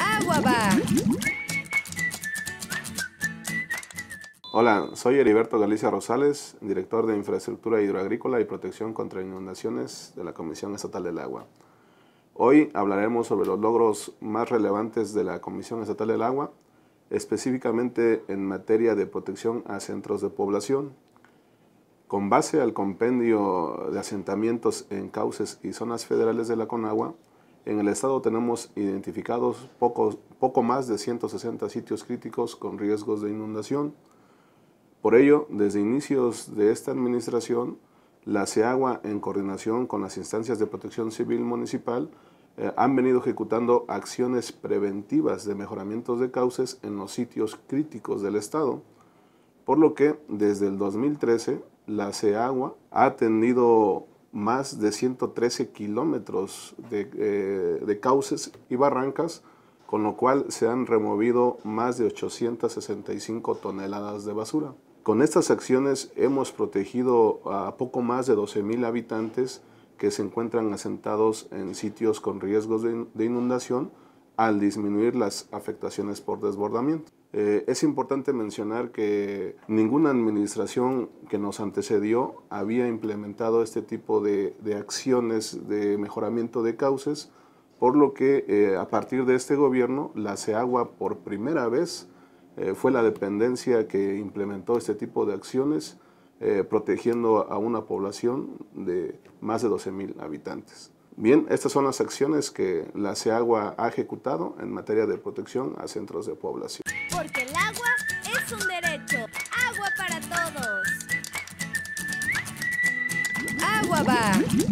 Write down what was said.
¡Agua va! Hola, soy Heriberto Galicia Rosales, director de Infraestructura Hidroagrícola y Protección contra Inundaciones de la Comisión Estatal del Agua. Hoy hablaremos sobre los logros más relevantes de la Comisión Estatal del Agua, específicamente en materia de protección a centros de población. Con base al compendio de asentamientos en cauces y zonas federales de la CONAGUA, en el estado tenemos identificados poco, poco más de 160 sitios críticos con riesgos de inundación. Por ello, desde inicios de esta administración, la CEAGUA, en coordinación con las instancias de protección civil municipal, eh, han venido ejecutando acciones preventivas de mejoramientos de cauces en los sitios críticos del estado, por lo que desde el 2013 la CEAGUA ha atendido más de 113 kilómetros eh, de, cauces y barrancas, con lo cual se han removido más de 865 toneladas de basura. Con estas acciones hemos protegido a poco más de 12.000 habitantes que se encuentran asentados en sitios con riesgos de inundación, al disminuir las afectaciones por desbordamiento. Eh, es importante mencionar que ninguna administración que nos antecedió había implementado este tipo de, acciones de mejoramiento de cauces, por lo que eh, a partir de este gobierno la CEAGUA por primera vez eh, fue la dependencia que implementó este tipo de acciones protegiendo a una población de más de 12.000 habitantes. Bien, estas son las acciones que la CEAGUA ha ejecutado en materia de protección a centros de población. Porque el agua es un derecho. Agua para todos. Agua va.